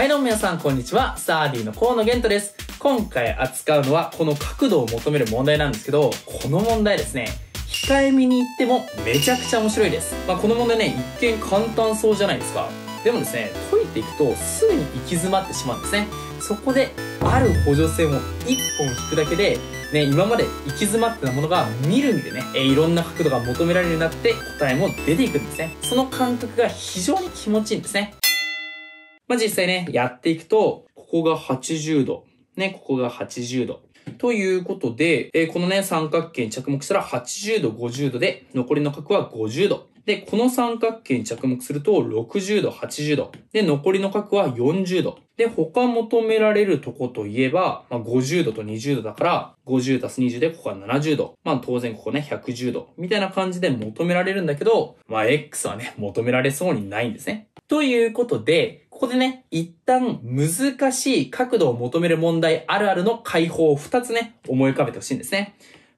はいどうも皆さんこんにちは。サーディの河野玄斗です。今回扱うのはこの角度を求める問題なんですけど、この問題ですね、控えめに言ってもめちゃくちゃ面白いです。まあ、この問題ね、一見簡単そうじゃないですか。でもですね、解いていくとすぐに行き詰まってしまうんですね。そこで、ある補助線を1本引くだけで、ね、今まで行き詰まってたものが見るんでね、えいろんな角度が求められるようになって答えも出ていくんですね。その感覚が非常に気持ちいいんですね。まあ、実際ね、やっていくと、ここが80度、ね、ここが80度。ということで、えー、このね、三角形に着目したら80度、50度で、残りの角は50度。で、この三角形に着目すると60度、80度。で、残りの角は40度。で、他求められるとこといえば、まあ、50度と20度だから、50足す20でここは70度。まあ当然ここね、110度。みたいな感じで求められるんだけど、まあ X はね、求められそうにないんですね。ということで、ここでね、一旦難しい角度を求める問題あるあるの解放を2つね、思い浮かべてほしいんですね。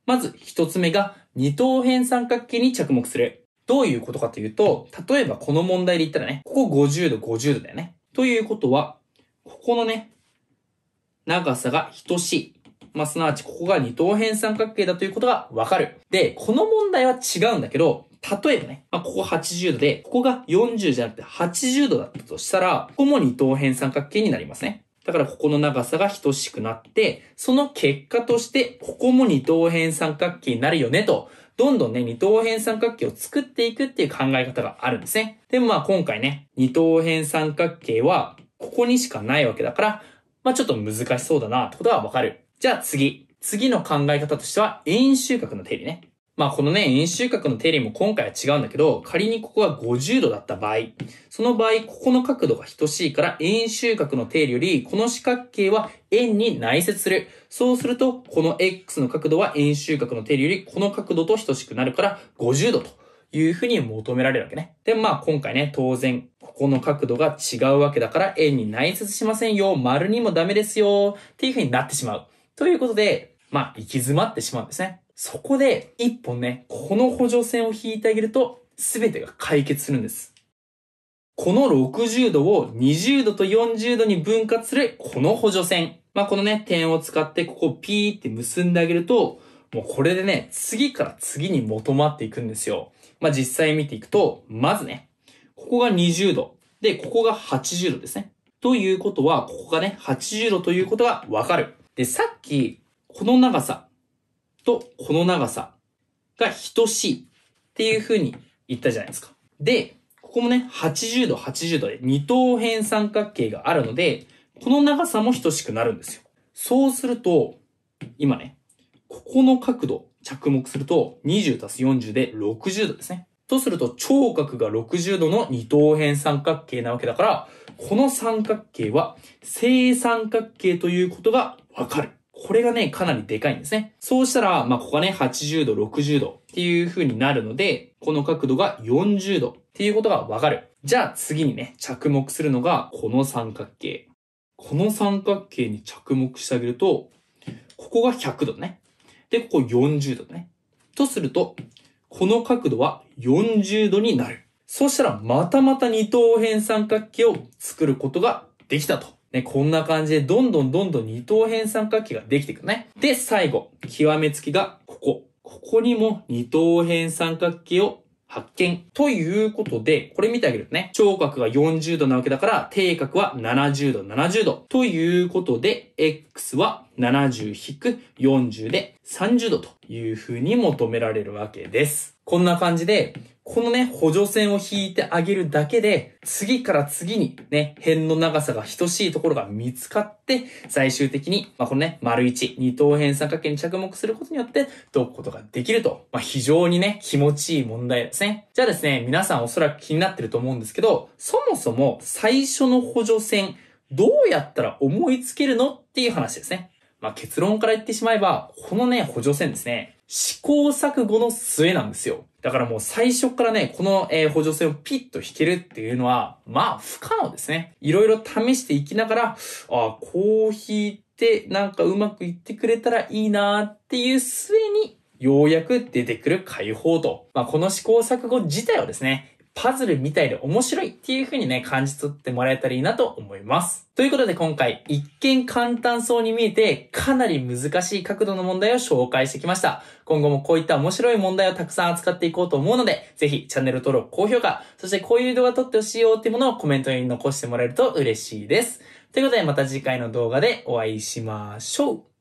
まず1つ目が二等辺三角形に着目する。どういうことかというと、例えばこの問題で言ったらね、ここ50度、50度だよね。ということは、ここのね、長さが等しい。まあ、すなわちここが二等辺三角形だということがわかる。で、この問題は違うんだけど、例えばね、まあ、ここ80度で、ここが40じゃなくて80度だったとしたら、ここも二等辺三角形になりますね。だからここの長さが等しくなって、その結果として、ここも二等辺三角形になるよねと、どんどんね、二等辺三角形を作っていくっていう考え方があるんですね。でもまあ今回ね、二等辺三角形は、ここにしかないわけだから、まあちょっと難しそうだなってことはわかる。じゃあ次。次の考え方としては、円周角の定理ね。まあこのね、円周角の定理も今回は違うんだけど、仮にここが50度だった場合、その場合、ここの角度が等しいから、円周角の定理より、この四角形は円に内接する。そうすると、この x の角度は円周角の定理より、この角度と等しくなるから、50度というふうに求められるわけね。で、まあ今回ね、当然、ここの角度が違うわけだから、円に内接しませんよ。丸にもダメですよ。っていうふうになってしまう。ということで、まあ、行き詰まってしまうんですね。そこで、一本ね、この補助線を引いてあげると、すべてが解決するんです。この60度を20度と40度に分割する、この補助線。まあ、このね、点を使って、ここをピーって結んであげると、もうこれでね、次から次に求まっていくんですよ。まあ、実際見ていくと、まずね、ここが20度。で、ここが80度ですね。ということは、ここがね、80度ということがわかる。で、さっき、この長さとこの長さが等しいっていう風に言ったじゃないですか。で、ここもね、80度、80度で二等辺三角形があるので、この長さも等しくなるんですよ。そうすると、今ね、ここの角度着目すると、20たす40で60度ですね。とすると、聴角が60度の二等辺三角形なわけだから、この三角形は正三角形ということがわかる。これがね、かなりでかいんですね。そうしたら、まあ、ここがね、80度、60度っていう風になるので、この角度が40度っていうことがわかる。じゃあ次にね、着目するのがこの三角形。この三角形に着目してあげると、ここが100度ね。で、ここ40度ね。とすると、この角度は40度になる。そしたらまたまた二等辺三角形を作ることができたと。ね、こんな感じでどんどんどんどん二等辺三角形ができていくね。で、最後、極め付きがここ。ここにも二等辺三角形を発見。ということで、これ見てあげるとね、聴覚が40度なわけだから、定角は70度、70度。ということで、x は70-40で30度という風に求められるわけです。こんな感じで、このね、補助線を引いてあげるだけで、次から次にね、辺の長さが等しいところが見つかって、最終的に、まあ、このね、丸1、二等辺三角形に着目することによって、解くことができると。まあ、非常にね、気持ちいい問題ですね。じゃあですね、皆さんおそらく気になってると思うんですけど、そもそも最初の補助線、どうやったら思いつけるのっていう話ですね。まあ、結論から言ってしまえば、このね、補助線ですね、試行錯誤の末なんですよ。だからもう最初からね、この、え補助線をピッと引けるっていうのは、まあ不可能ですね。いろいろ試していきながら、ああ、こう引いてなんかうまくいってくれたらいいなっていう末に、ようやく出てくる解放と。まあこの試行錯誤自体はですね、パズルみたいで面白いっていう風にね、感じ取ってもらえたらいいなと思います。ということで今回、一見簡単そうに見えて、かなり難しい角度の問題を紹介してきました。今後もこういった面白い問題をたくさん扱っていこうと思うので、ぜひチャンネル登録、高評価、そしてこういう動画撮ってほしいよっていうものをコメントに残してもらえると嬉しいです。ということでまた次回の動画でお会いしましょう。